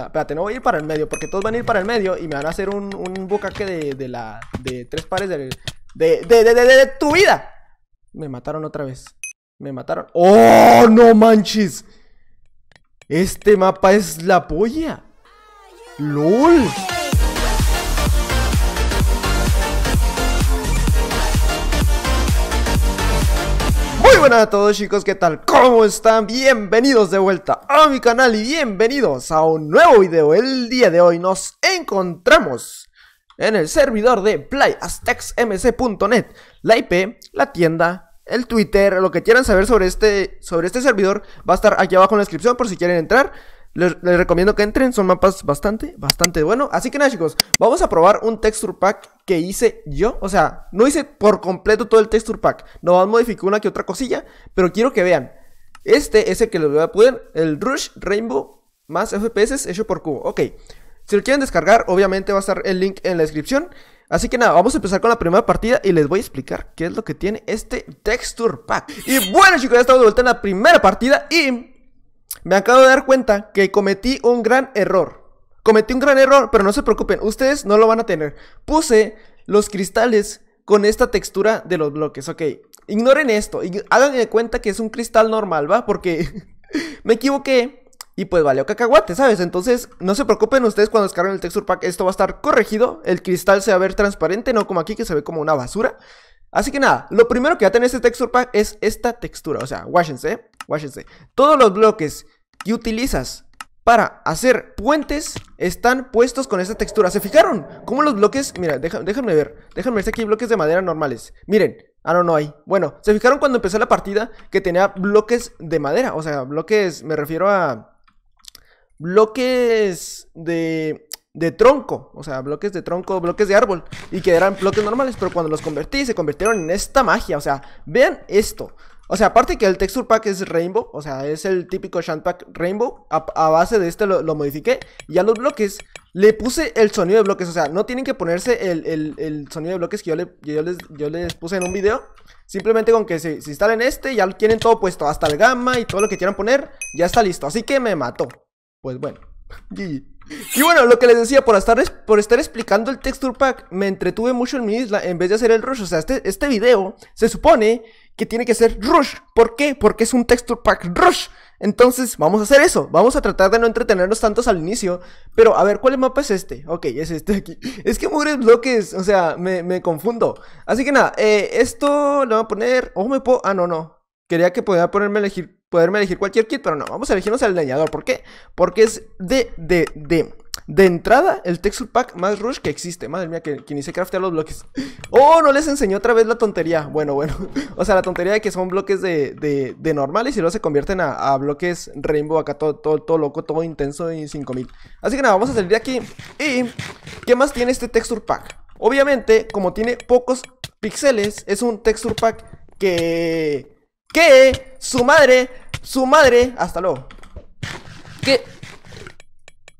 Ah, espérate, no voy a ir para el medio porque todos van a ir para el medio y me van a hacer un, bocaque bucaque de, la, de tres pares de de tu vida. Me mataron otra vez. Me mataron. ¡Oh, no manches! Este mapa es la polla. ¡Lol! buenas a todos chicos, ¿qué tal? ¿Cómo están? Bienvenidos de vuelta a mi canal y bienvenidos a un nuevo video El día de hoy nos encontramos en el servidor de playastexmc.net, La IP, la tienda, el Twitter, lo que quieran saber sobre este, sobre este servidor va a estar aquí abajo en la descripción por si quieren entrar les, recomiendo que entren, son mapas bastante, bastante buenos Así que nada chicos, vamos a probar un texture pack que hice yo. O sea, no hice por completo todo el texture pack. No modificar una que otra cosilla, pero quiero que vean. Este es el que les voy a poner, el Rush Rainbow más FPS hecho por cubo. Ok, si lo quieren descargar, obviamente va a estar el link en la descripción. Así que nada, vamos a empezar con la primera partida y les voy a explicar qué es lo que tiene este texture pack. Y bueno chicos, ya estamos de vuelta en la primera partida y me acabo de dar cuenta que cometí un gran error. Cometí un gran error, pero no se preocupen, ustedes no lo van a tener. Puse los cristales con esta textura de los bloques, ok. Ignoren esto, y hagan de cuenta que es un cristal normal, ¿va? Porque me equivoqué y pues valió cacahuate, ¿sabes? Entonces, no se preocupen ustedes cuando descarguen el texture pack, esto va a estar corregido, el cristal se va a ver transparente, no como aquí que se ve como una basura. Así que nada, lo primero que va a tener este texture pack es esta textura. O sea, guáchense, guáchense. Todos los bloques que utilizas para hacer puentes están puestos con esta textura. ¿Se fijaron? cómo los bloques... Mira, déjenme ver. Déjenme ver si aquí hay bloques de madera normales. Miren. Ah, no, no hay. Bueno, ¿se fijaron cuando empecé la partida que tenía bloques de madera? O sea, bloques... Me refiero a... Bloques de de tronco, o sea, bloques de tronco, bloques de árbol, y que eran bloques normales, pero cuando los convertí se convirtieron en esta magia, o sea, vean esto. O sea, aparte que el texture pack es rainbow, o sea, es el típico shunt pack rainbow, a, base de este lo, modifiqué, y a los bloques le puse el sonido de bloques, o sea, no tienen que ponerse el, el, sonido de bloques que yo, yo, les, yo les puse en un video, Simplemente con que se, instalen este, ya lo tienen todo puesto, hasta el gamma y todo lo que quieran poner, ya está listo. Así que me mató. Pues bueno, GG. Y bueno, lo que les decía, por estar, por estar explicando el texture pack, me entretuve mucho en mi isla en vez de hacer el rush. O sea, este, este video se supone que tiene que ser rush. ¿Por qué? Porque es un texture pack rush. Entonces, vamos a hacer eso. Vamos a tratar de no entretenernos tantos al inicio. Pero, a ver, ¿cuál mapa es este? Ok, es este aquí. Es que mugres bloques, o sea, me, me confundo. Así que nada, eh, esto lo voy a poner... o me puedo... Ah, no, no. Quería que podía ponerme a elegir poderme elegir cualquier kit, pero no, vamos a elegirnos al dañador ¿Por qué? Porque es de, de, de, de entrada el texture pack más rush que existe. Madre mía, que, ni se craftear los bloques. ¡Oh! No les enseñó otra vez la tontería. Bueno, bueno. O sea, la tontería de que son bloques de, de, de normales y luego se convierten a, bloques rainbow acá todo, todo, todo, loco, todo intenso y 5000. Así que nada, vamos a salir de aquí. ¿Y qué más tiene este texture pack? Obviamente, como tiene pocos píxeles, es un texture pack que... Que su madre su madre, hasta luego ¿Qué?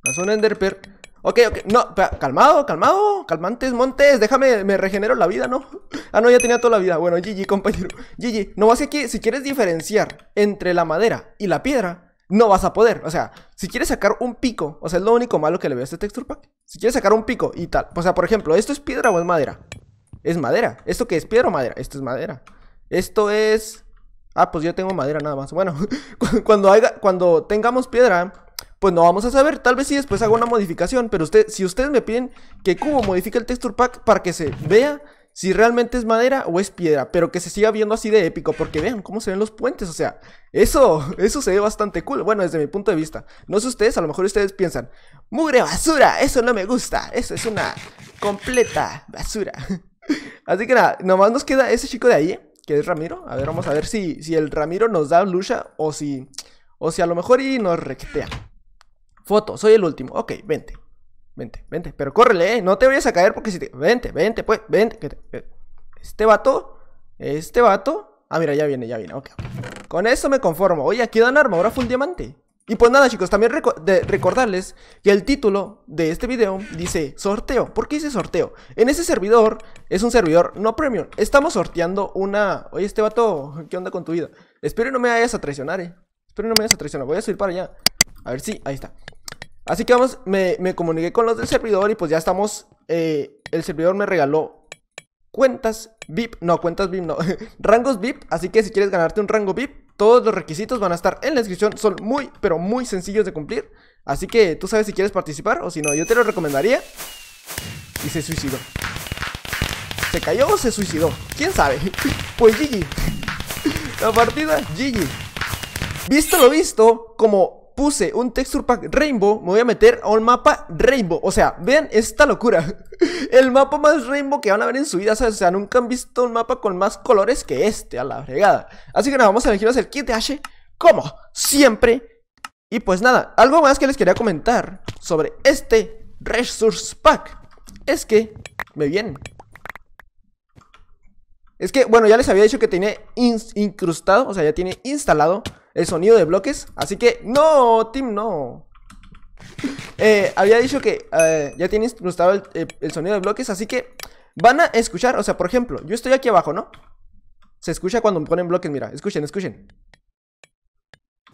Es un Enderper. Ok, ok, no, calmado, calmado Calmantes, montes, déjame, me regenero la vida, ¿no? Ah, no, ya tenía toda la vida Bueno, GG, compañero, GG No vas que si quieres diferenciar entre la madera y la piedra no vas a poder. O sea, si quieres sacar un pico, o sea, es lo único malo que le veo a este texture pack. Si quieres sacar un pico y tal, o sea, por ejemplo, ¿esto es piedra o es madera? Es madera. ¿Esto qué es? ¿Piedra o madera? Esto es madera. Esto es Ah, pues yo tengo madera nada más. Bueno, cuando, cuando tengamos piedra, pues no vamos a saber. Tal vez sí después hago una modificación. Pero usted, si ustedes me piden que Cubo modifique el texture pack para que se vea si realmente es madera o es piedra, pero que se siga viendo así de épico, porque vean cómo se ven los puentes, o sea, eso, eso se ve bastante cool, bueno, desde mi punto de vista. No sé ustedes, a lo mejor ustedes piensan, mugre basura, eso no me gusta, eso es una completa basura. así que nada, nomás nos queda ese chico de ahí, ¿Qué es Ramiro. A ver, vamos a ver si, si el Ramiro nos da lucha o si, o si a lo mejor y nos rectea. Foto, soy el último. Ok, vente. Vente, vente. Pero córrele, eh. No te vayas a caer porque si te. Vente, vente, pues, vente. Eh, este vato. Este vato. Ah, mira, ya viene, ya viene. Ok, Con eso me conformo. Oye, aquí dan fue full diamante. Y pues nada chicos, también recordarles que el título de este video dice sorteo. ¿Por qué dice sorteo? En ese servidor, es un servidor no premium, estamos sorteando una... Oye, este vato, ¿qué onda con tu vida? Espero no me vayas a traicionar, eh. Espero no me vayas a traicionar, voy a subir para allá. A ver si, ahí está. Así que vamos, me, comuniqué con los del servidor y pues ya estamos... Eh, el servidor me regaló cuentas VIP, no, cuentas VIP no, rangos VIP, así que si quieres ganarte un rango VIP, todos los requisitos van a estar en la descripción, son muy, pero muy sencillos de cumplir. Así que tú sabes si quieres participar o si no, yo te lo recomendaría. Y se suicidó. ¿Se cayó o se suicidó? ¿Quién sabe? Pues Gigi. La partida, Gigi. Visto lo visto, como puse un texture pack rainbow, me voy a meter a un mapa rainbow. O sea, vean esta locura. El mapa más rainbow que van a ver en su vida, O sea, nunca han visto un mapa con más colores que este, a la fregada. Así que nada, vamos a elegir el kit de como siempre. Y pues nada, algo más que les quería comentar sobre este Resource Pack es que me bien Es que, bueno, ya les había dicho que tiene incrustado, o sea, ya tiene instalado el sonido de bloques. Así que, no, Tim, no. Eh, había dicho que eh, ya tienes instalado eh, el, sonido de bloques, así que van a escuchar, o sea, por ejemplo, yo estoy aquí abajo, ¿no? Se escucha cuando me ponen bloques, mira, escuchen, escuchen.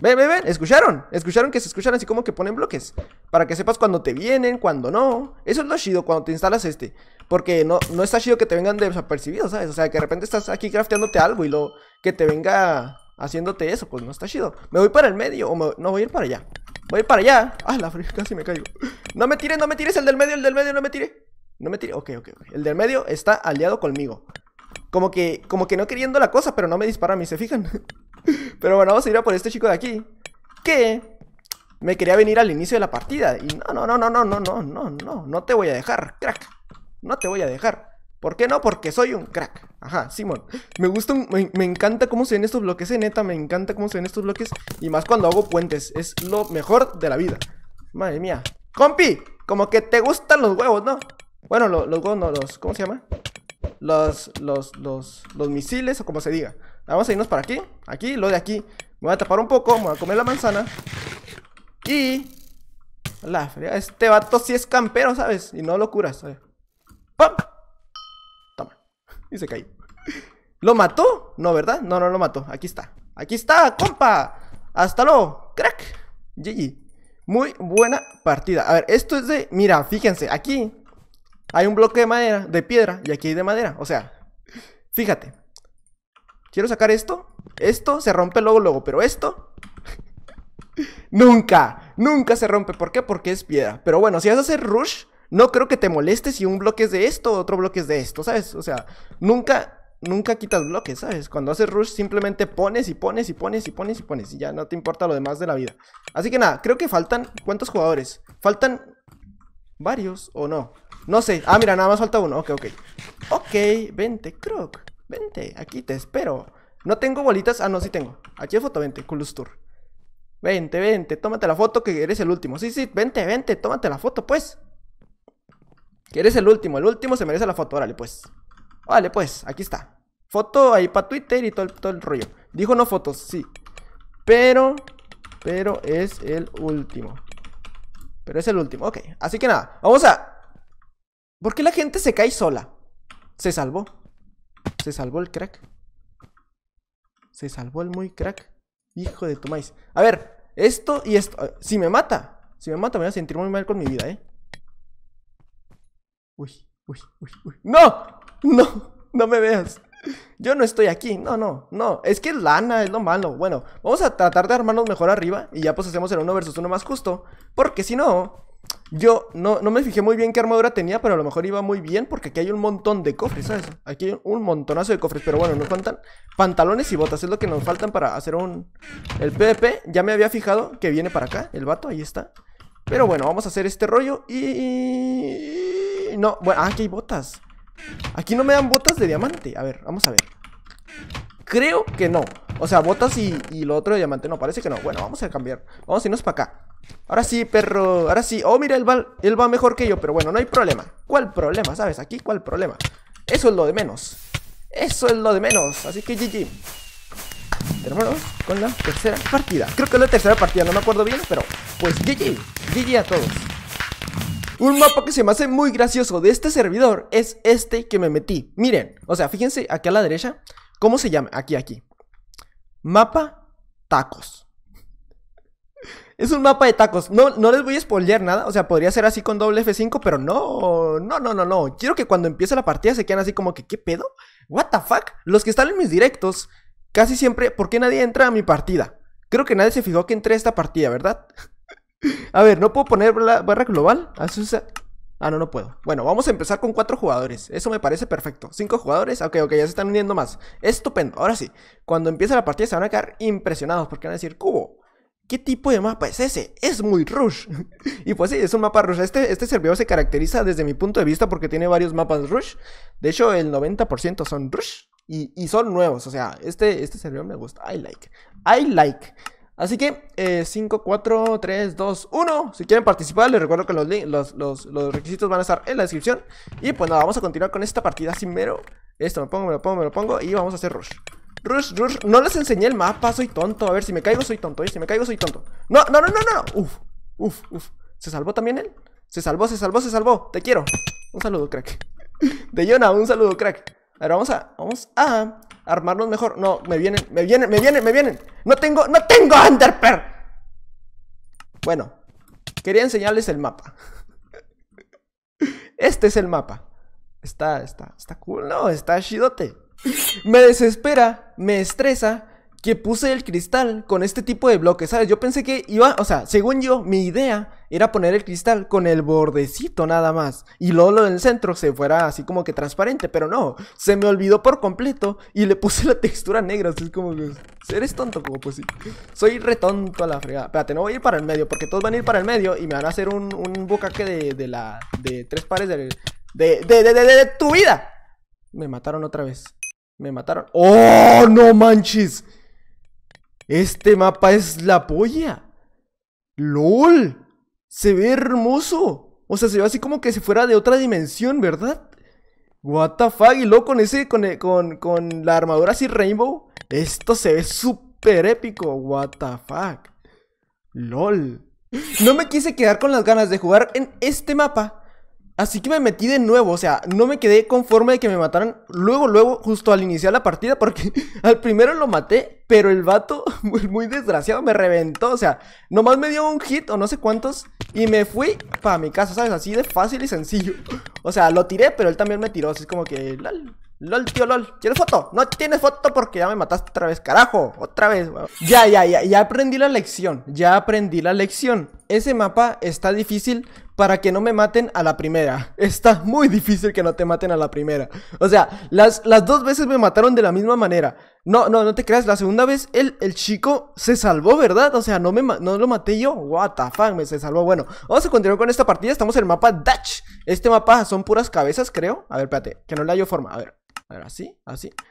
Ven, ven, ven, escucharon, escucharon que se escuchan así como que ponen bloques Para que sepas cuando te vienen, cuando no Eso es lo chido cuando te instalas este Porque no, no está chido que te vengan desapercibidos, ¿sabes? O sea, que de repente estás aquí crafteándote algo y lo que te venga haciéndote eso, pues no está chido. Me voy para el medio o no voy a ir para allá. Voy para allá. Ah, la fría, casi me caigo. No me tires, no me tires, el del medio, el del medio, no me tire. No me tire. Ok, ok, El del medio está aliado conmigo. Como que, como que no queriendo la cosa, pero no me dispara a mí, ¿se fijan? pero bueno, vamos a ir a por este chico de aquí. Que me quería venir al inicio de la partida. Y no, no, no, no, no, no, no, no, no. No te voy a dejar, crack. No te voy a dejar. ¿Por qué no? Porque soy un crack. Ajá, Simón. Me gusta, me, encanta cómo se ven estos bloques, eh, neta. Me encanta cómo se ven estos bloques. Y más cuando hago puentes. Es lo mejor de la vida. Madre mía. ¡Compi! Como que te gustan los huevos, ¿no? Bueno, los huevos no, los... ¿Cómo se llama? Los, los, los, los misiles o como se diga. Vamos a irnos para aquí. Aquí, lo de aquí. Me voy a tapar un poco, me voy a comer la manzana. Y... La Este vato sí es campero, ¿sabes? Y no locuras. ¡Pum! Y se cayó. ¿Lo mató? No, ¿verdad? No, no lo mató. Aquí está. Aquí está, compa. Hasta luego. Crack. GG. Muy buena partida. A ver, esto es de... Mira, fíjense. Aquí hay un bloque de madera, de piedra. Y aquí hay de madera. O sea, fíjate. Quiero sacar esto. Esto se rompe luego, luego. Pero esto... nunca. Nunca se rompe. ¿Por qué? Porque es piedra. Pero bueno, si vas a hacer rush no creo que te moleste si un bloque es de esto, otro bloque es de esto, ¿sabes? O sea, nunca, nunca quitas bloques, ¿sabes? Cuando haces rush simplemente pones y pones y pones y pones y pones y ya no te importa lo demás de la vida. Así que nada, creo que faltan, ¿cuántos jugadores? Faltan varios o no. No sé, ah mira, nada más falta uno, ok, ok. Ok, vente, Croc, vente, aquí te espero. No tengo bolitas, ah no, sí tengo. Aquí hay foto, vente, Culustur. Vente, vente, tómate la foto que eres el último. Sí, sí, vente, vente, tómate la foto, pues. Que eres el último. El último se merece la foto. Órale, pues. Vale, pues. Aquí está. Foto ahí para Twitter y todo, todo el rollo. Dijo no fotos, sí. Pero. Pero es el último. Pero es el último. Ok. Así que nada. Vamos a. ¿Por qué la gente se cae sola? Se salvó. Se salvó el crack. Se salvó el muy crack. Hijo de tu maíz. A ver, esto y esto. Si me mata, si me mata, me voy a sentir muy mal con mi vida, eh. Uy, uy, uy, uy. ¡No! ¡No! ¡No me veas! Yo no estoy aquí, no, no, no Es que lana es lo malo, bueno Vamos a tratar de armarnos mejor arriba Y ya pues hacemos el uno versus uno más justo Porque si no, yo no, no me fijé muy bien qué armadura tenía Pero a lo mejor iba muy bien porque aquí hay un montón de cofres, ¿sabes? Aquí hay un montonazo de cofres Pero bueno, nos faltan pantalones y botas Es lo que nos faltan para hacer un... El PvP, ya me había fijado que viene para acá El vato, ahí está Pero bueno, vamos a hacer este rollo y... No, bueno, ah, aquí hay botas Aquí no me dan botas de diamante A ver, vamos a ver Creo que no O sea, botas y, y lo otro de diamante No, parece que no Bueno, vamos a cambiar Vamos a irnos para acá Ahora sí, perro Ahora sí Oh, mira, él va, él va mejor que yo Pero bueno, no hay problema ¿Cuál problema? ¿Sabes? Aquí, ¿cuál problema? Eso es lo de menos Eso es lo de menos Así que GG Hermanos, con la tercera partida Creo que es la tercera partida No me acuerdo bien, pero Pues GG GG a todos un mapa que se me hace muy gracioso de este servidor es este que me metí. Miren, o sea, fíjense aquí a la derecha, ¿cómo se llama? Aquí, aquí. Mapa tacos. Es un mapa de tacos. No, no les voy a spoilear nada. O sea, podría ser así con doble F5, pero no. No, no, no, no. Quiero que cuando empiece la partida se queden así como que, ¿qué pedo? ¿What the fuck? Los que están en mis directos, casi siempre, ¿por qué nadie entra a mi partida? Creo que nadie se fijó que entré a esta partida, ¿verdad? A ver, no puedo poner la barra global. Ah, ah, no, no puedo. Bueno, vamos a empezar con cuatro jugadores. Eso me parece perfecto. Cinco jugadores. Ok, ok, ya se están uniendo más. Estupendo. Ahora sí. Cuando empiece la partida se van a quedar impresionados porque van a decir, cubo. ¿Qué tipo de mapa es ese? Es muy rush. y pues sí, es un mapa rush. Este, este servidor se caracteriza desde mi punto de vista porque tiene varios mapas rush. De hecho, el 90% son rush. Y, son nuevos. O sea, este, este servidor me gusta. I like. I like. Así que, 5, 4, 3, 2, 1. Si quieren participar, les recuerdo que los, requisitos van a estar en la descripción. Y pues nada, vamos a continuar con esta partida sin mero. Esto, me pongo, me lo pongo, me lo pongo. Y vamos a hacer rush. Rush, rush. No les enseñé el mapa, soy tonto. A ver, si me caigo, soy tonto. si me caigo, soy tonto. No, no, no, no, no. Uf, uf, uf. ¿Se salvó también él? Se salvó, se salvó, se salvó. Te quiero. Un saludo, crack. De Jonah, un saludo, crack. A ver, vamos a. Vamos a armarnos mejor. No, me vienen, me vienen, me vienen, me vienen. No tengo, no tengo Underper. Bueno, quería enseñarles el mapa. Este es el mapa. Está, está, está cool, no, está chidote. Me desespera, me estresa que puse el cristal con este tipo de bloques, ¿sabes? Yo pensé que iba, o sea, según yo, mi idea era poner el cristal con el bordecito nada más y luego lo del centro se fuera así como que transparente, pero no, se me olvidó por completo y le puse la textura negra, así es como que eres tonto como pues sí. Soy retonto a la fregada. Espérate, no voy a ir para el medio porque todos van a ir para el medio y me van a hacer un, un de, de la de tres pares de de, de, de, de, de tu vida. Me mataron otra vez. Me mataron. ¡Oh, no manches! Este mapa es la polla. LOL. Se ve hermoso. O sea, se ve así como que se fuera de otra dimensión, ¿verdad? What the fuck. Y luego con ese, con, con la armadura así rainbow. Esto se ve súper épico. What the fuck. LOL. No me quise quedar con las ganas de jugar en este mapa Así que me metí de nuevo, o sea, no me quedé conforme de que me mataran luego, luego, justo al iniciar la partida, porque al primero lo maté, pero el vato, muy, muy desgraciado, me reventó, o sea, nomás me dio un hit o no sé cuántos, y me fui para mi casa, ¿sabes? Así de fácil y sencillo. O sea, lo tiré, pero él también me tiró, así como que, lol, lol, tío, lol, ¿quieres foto? No tienes foto porque ya me mataste otra vez, carajo, otra vez, Ya, ya, ya, ya aprendí la lección, ya aprendí la lección. Ese mapa está difícil para que no me maten a la primera. Está muy difícil que no te maten a la primera. O sea, las, las dos veces me mataron de la misma manera. No, no, no te creas, la segunda vez el, el chico se salvó, ¿verdad? O sea, no, me, no lo maté yo. What the fuck, me se salvó. Bueno, vamos a continuar con esta partida. Estamos en el mapa Dutch. Este mapa son puras cabezas, creo. A ver, espérate, que no le hallo forma. A ver, a ver, así, así.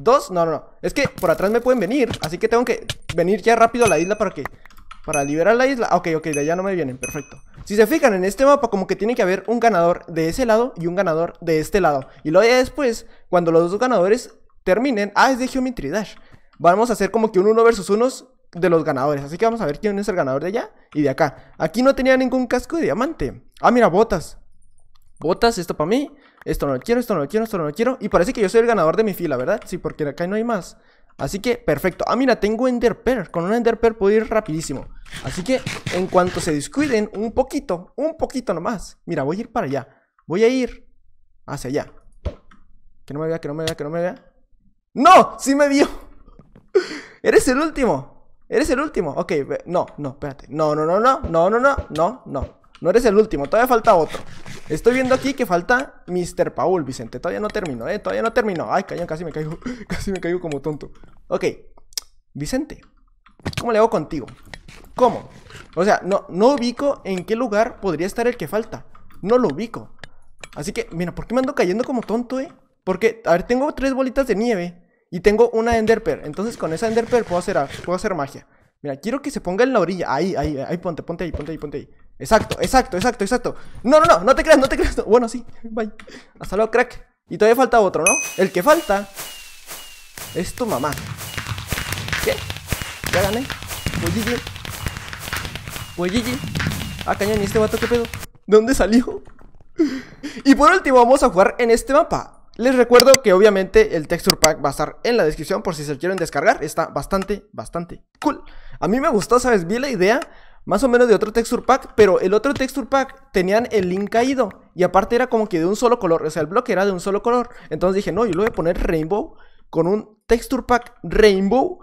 Dos, no, no, no. Es que por atrás me pueden venir, así que tengo que venir ya rápido a la isla para que... Para liberar la isla. Ah, ok, ok, de allá no me vienen, perfecto. Si se fijan en este mapa, como que tiene que haber un ganador de ese lado y un ganador de este lado. Y lo ya después, cuando los dos ganadores terminen... Ah, es de Geometry Dash. Vamos a hacer como que un 1 versus unos de los ganadores. Así que vamos a ver quién es el ganador de allá y de acá. Aquí no tenía ningún casco de diamante. Ah, mira, botas. Botas, esto para mí. Esto no lo quiero, esto no lo quiero, esto no lo quiero. Y parece que yo soy el ganador de mi fila, ¿verdad? Sí, porque acá no hay más. Así que, perfecto. Ah, mira, tengo Ender Con un Ender puedo ir rapidísimo. Así que, en cuanto se descuiden, un poquito, un poquito nomás. Mira, voy a ir para allá. Voy a ir hacia allá. Que no me vea, que no me vea, que no me vea. ¡No! ¡Sí me vio! ¡Eres el último! ¡Eres el último! Ok, no, no, espérate. no, no, no, no, no, no, no, no. No eres el último, todavía falta otro. Estoy viendo aquí que falta Mr. Paul, Vicente. Todavía no termino, eh. Todavía no termino. Ay, cañón, casi me caigo. Casi me caigo como tonto. Ok. Vicente, ¿cómo le hago contigo? ¿Cómo? O sea, no, no ubico en qué lugar podría estar el que falta. No lo ubico. Así que, mira, ¿por qué me ando cayendo como tonto, eh? Porque, a ver, tengo tres bolitas de nieve y tengo una Enderpearl. Entonces, con esa Enderpearl puedo hacer, puedo hacer magia. Mira, quiero que se ponga en la orilla. Ahí, ahí, ahí, ponte, ponte ahí, ponte ahí, ponte ahí. Exacto, exacto, exacto, exacto. No, no, no, no te creas, no te creas. Bueno, sí, bye. Hasta luego, crack. Y todavía falta otro, ¿no? El que falta es tu mamá. ¿Qué? Ya gané. Pues GG. GG. Ah, cañón, ¿y este vato qué pedo? ¿De dónde salió? y por último, vamos a jugar en este mapa. Les recuerdo que obviamente el texture pack va a estar en la descripción por si se quieren descargar. Está bastante, bastante cool. A mí me gustó, ¿sabes? Vi la idea, más o menos de otro texture pack, pero el otro texture pack tenían el link caído y aparte era como que de un solo color, o sea, el bloque era de un solo color. Entonces dije, no, yo lo voy a poner rainbow con un texture pack rainbow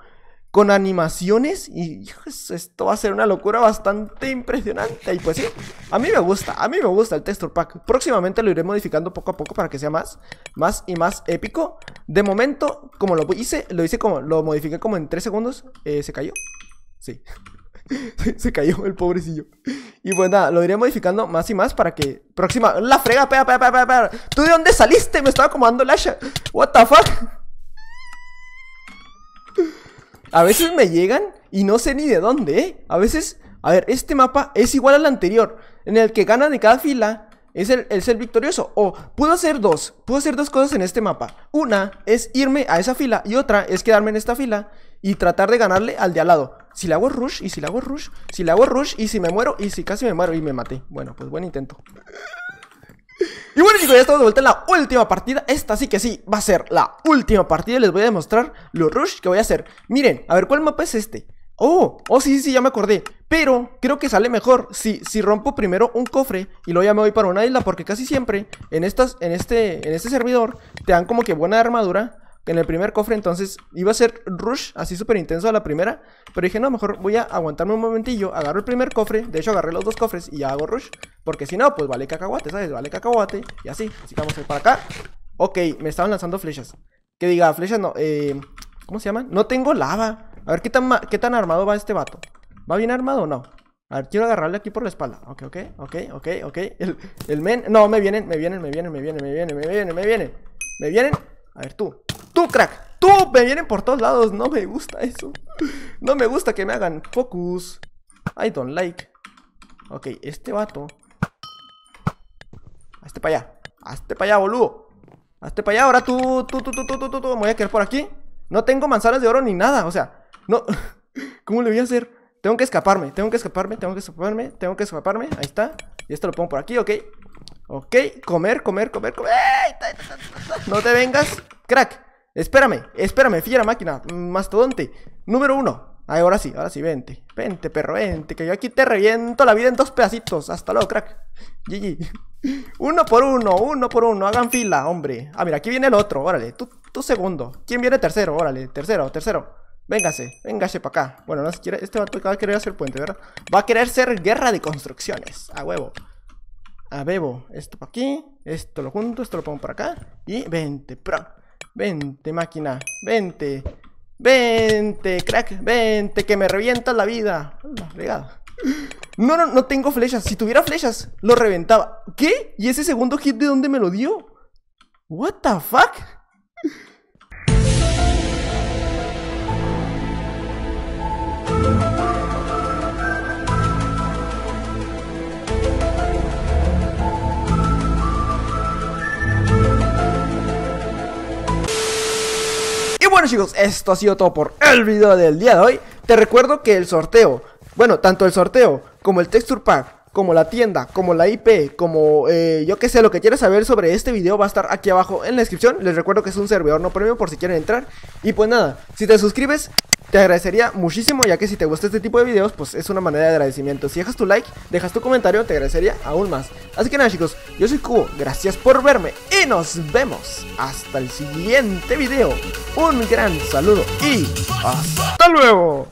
con animaciones y esto va a ser una locura bastante impresionante. Y pues sí, a mí me gusta, a mí me gusta el texture pack. Próximamente lo iré modificando poco a poco para que sea más, más y más épico. De momento, como lo hice, lo hice como, lo modifiqué como en 3 segundos, eh, se cayó. Sí. se, cayó el pobrecillo. Y bueno pues nada, lo iré modificando más y más para que... Próxima... ¡La frega! ¡Pega, pega, pega, pega! tú de dónde saliste? Me estaba acomodando la Asha. ¿What the fuck? A veces me llegan y no sé ni de dónde, ¿eh? A veces... A ver, este mapa es igual al anterior. En el que gana de cada fila es el, el, ser victorioso. O puedo hacer dos. Puedo hacer dos cosas en este mapa. Una es irme a esa fila y otra es quedarme en esta fila y tratar de ganarle al de al lado. Si le hago rush, y si le hago rush, si le hago rush, y si me muero, y si casi me muero, y me maté. Bueno, pues buen intento. Y bueno chicos, ya estamos de vuelta en la última partida Esta sí que sí, va a ser la última partida Les voy a demostrar los rush que voy a hacer Miren, a ver, ¿cuál mapa es este? Oh, oh sí, sí, ya me acordé Pero creo que sale mejor si, si rompo primero un cofre Y luego ya me voy para una isla Porque casi siempre en, estas, en, este, en este servidor Te dan como que buena armadura en el primer cofre entonces iba a ser rush, así súper intenso a la primera. Pero dije, no, mejor voy a aguantarme un momentillo, agarro el primer cofre. De hecho agarré los dos cofres y ya hago rush. Porque si no, pues vale cacahuate, ¿sabes? Vale cacahuate y así. Así que vamos a ir para acá. Ok, me estaban lanzando flechas. Que diga, flechas no, eh, ¿Cómo se llaman? No tengo lava. A ver, ¿qué tan, ¿qué tan armado va este vato? ¿Va bien armado o no? A ver, quiero agarrarle aquí por la espalda. Ok, ok, ok, ok, ok. El, men. No, me vienen, me vienen, me vienen, me vienen, me vienen, me vienen, me vienen. Me vienen. A ver, tú. Tú, crack, tú me vienen por todos lados. No me gusta eso. No me gusta que me hagan focus. I don't like. Ok, este vato. Hazte para allá. Hazte para allá, boludo. Hazte para allá. Ahora tú, tú, tú, tú, tú, tú, tú, Me voy a quedar por aquí. No tengo manzanas de oro ni nada. O sea, no. ¿Cómo le voy a hacer? Tengo que escaparme, tengo que escaparme, tengo que escaparme, tengo que escaparme. Ahí está. Y esto lo pongo por aquí, ok. Ok, comer, comer, comer, comer. No te vengas, crack. Espérame, espérame, la máquina, mastodonte. Número uno. ahora sí, ahora sí, vente. Vente, perro, vente. Que yo aquí te reviento la vida en dos pedacitos. Hasta luego, crack. GG. Uno por uno, uno por uno. Hagan fila, hombre. Ah, mira, aquí viene el otro. Órale, tú, tú segundo. ¿Quién viene tercero? Órale, tercero, tercero. Véngase, véngase para acá. Bueno, no quiere, Este va a querer hacer puente, ¿verdad? Va a querer ser guerra de construcciones. A huevo. A bebo. Esto para aquí. Esto lo junto, esto lo pongo para acá. Y vente, pro. Vente, máquina. Vente. Vente, crack. Vente, que me revienta la vida. No, no, no tengo flechas. Si tuviera flechas, lo reventaba. ¿Qué? ¿Y ese segundo hit de dónde me lo dio? What the fuck? bueno chicos, esto ha sido todo por el video del día de hoy. Te recuerdo que el sorteo, bueno, tanto el sorteo como el texture pack como la tienda, como la IP, como eh, yo que sé, lo que quieras saber sobre este video va a estar aquí abajo en la descripción. Les recuerdo que es un servidor no premium por si quieren entrar. Y pues nada, si te suscribes, te agradecería muchísimo, ya que si te gusta este tipo de videos, pues es una manera de agradecimiento. Si dejas tu like, dejas tu comentario, te agradecería aún más. Así que nada chicos, yo soy Cubo, gracias por verme y nos vemos hasta el siguiente video. Un gran saludo y hasta luego.